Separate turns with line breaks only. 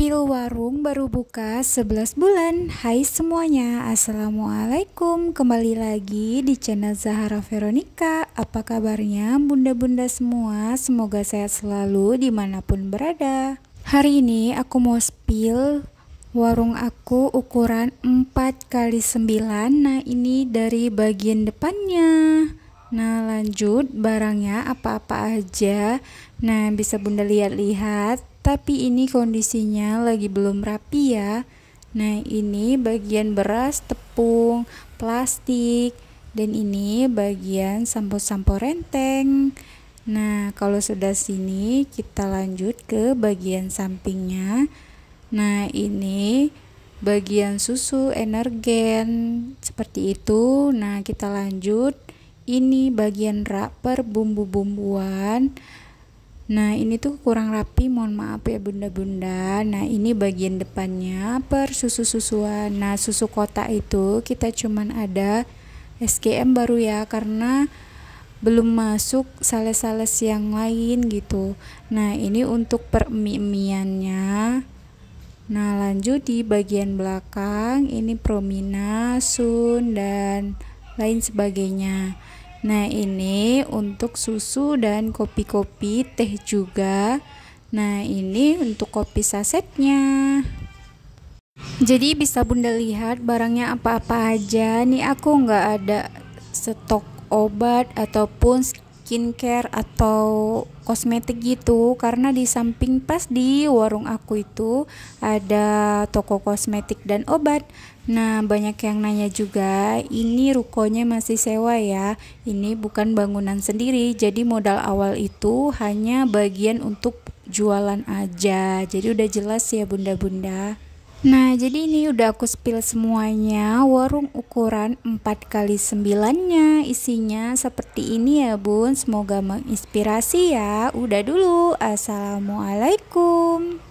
Pil Warung baru buka 11 bulan Hai semuanya, Assalamualaikum Kembali lagi di channel Zahara Veronica Apa kabarnya bunda-bunda semua Semoga sehat selalu dimanapun berada Hari ini aku mau spill warung aku ukuran 4x9 Nah ini dari bagian depannya Nah lanjut barangnya apa-apa aja Nah bisa bunda lihat-lihat tapi ini kondisinya lagi belum rapi ya. Nah, ini bagian beras, tepung, plastik, dan ini bagian sampo-sampo renteng. Nah, kalau sudah sini, kita lanjut ke bagian sampingnya. Nah, ini bagian susu energen seperti itu. Nah, kita lanjut. Ini bagian rak per bumbu-bumbuan. Nah, ini tuh kurang rapi, mohon maaf ya bunda-bunda. Nah, ini bagian depannya per susu-susuan. Nah, susu kotak itu kita cuman ada SKM baru ya karena belum masuk sales-sales yang lain gitu. Nah, ini untuk permie-miannya. Nah, lanjut di bagian belakang ini promina, sun dan lain sebagainya. Nah, ini untuk susu dan kopi-kopi, teh juga. Nah, ini untuk kopi sasetnya. Jadi bisa Bunda lihat barangnya apa-apa aja. Nih aku nggak ada stok obat ataupun skincare atau kosmetik gitu karena di samping pas di warung aku itu ada toko kosmetik dan obat nah banyak yang nanya juga ini rukonya masih sewa ya ini bukan bangunan sendiri jadi modal awal itu hanya bagian untuk jualan aja jadi udah jelas ya bunda-bunda Nah, jadi ini udah aku spill semuanya. Warung ukuran 4x9-nya isinya seperti ini ya, Bun. Semoga menginspirasi ya. Udah dulu. Assalamualaikum.